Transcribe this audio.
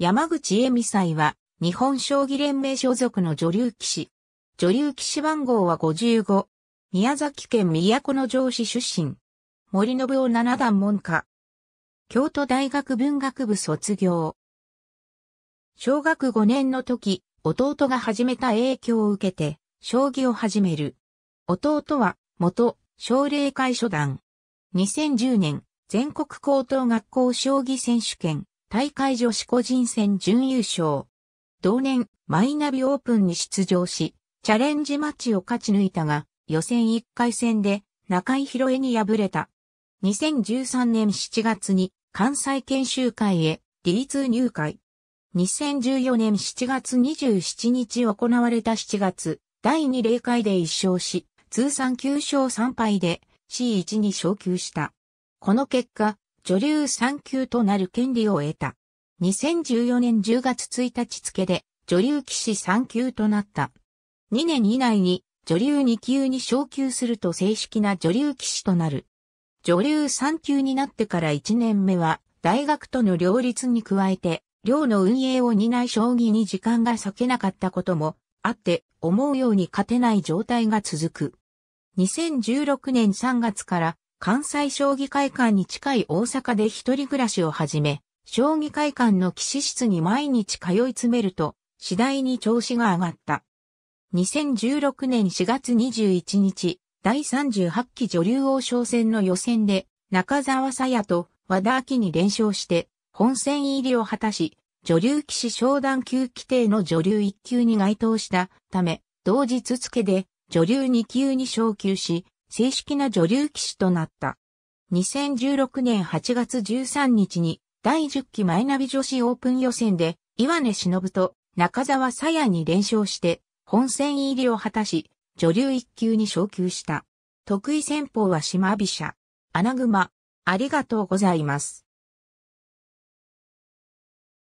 山口恵美祭は、日本将棋連盟所属の女流騎士。女流騎士番号は55。宮崎県都城市出身。森信夫七段門下。京都大学文学部卒業。小学5年の時、弟が始めた影響を受けて、将棋を始める。弟は、元、奨励会初段。2010年、全国高等学校将棋選手権、大会女子個人戦準優勝。同年、マイナビオープンに出場し、チャレンジマッチを勝ち抜いたが、予選1回戦で中井博恵に敗れた。2013年7月に関西研修会へ D2 入会。2014年7月27日行われた7月、第2例会で1勝し、通算9勝3敗で C1 に昇級した。この結果、女流3級となる権利を得た。2014年10月1日付で女流騎士3級となった。2年以内に女流2級に昇級すると正式な女流騎士となる。女流3級になってから1年目は大学との両立に加えて、寮の運営を担い将棋に時間が割けなかったこともあって思うように勝てない状態が続く。2016年3月から関西将棋会館に近い大阪で一人暮らしを始め、将棋会館の騎士室に毎日通い詰めると、次第に調子が上がった。2016年4月21日、第38期女流王将戦の予選で、中澤さやと和田明に連勝して、本戦入りを果たし、女流騎士商談級規定の女流1級に該当したため、同日付で女流2級に昇級し、正式な女流騎士となった。2016年8月13日に第10期マイナビ女子オープン予選で岩根忍と中澤さやに連勝して本戦入りを果たし女流一級に昇級した。得意戦法は島飛車。穴熊。ありがとうございます。